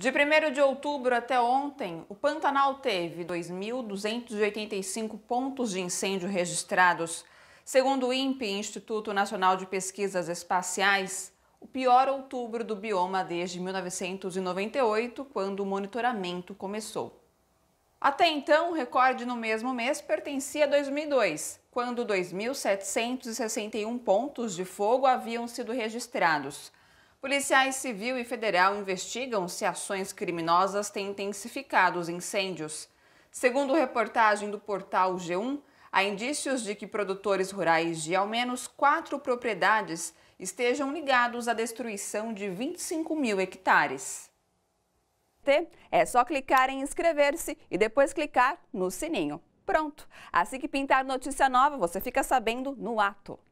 De 1 de outubro até ontem, o Pantanal teve 2.285 pontos de incêndio registrados. Segundo o INPE, Instituto Nacional de Pesquisas Espaciais, o pior outubro do bioma desde 1998, quando o monitoramento começou. Até então, o recorde no mesmo mês pertencia a 2002, quando 2.761 pontos de fogo haviam sido registrados. Policiais civil e federal investigam se ações criminosas têm intensificado os incêndios. Segundo reportagem do portal G1, há indícios de que produtores rurais de ao menos quatro propriedades estejam ligados à destruição de 25 mil hectares. É só clicar em inscrever-se e depois clicar no sininho. Pronto! Assim que pintar notícia nova, você fica sabendo no ato.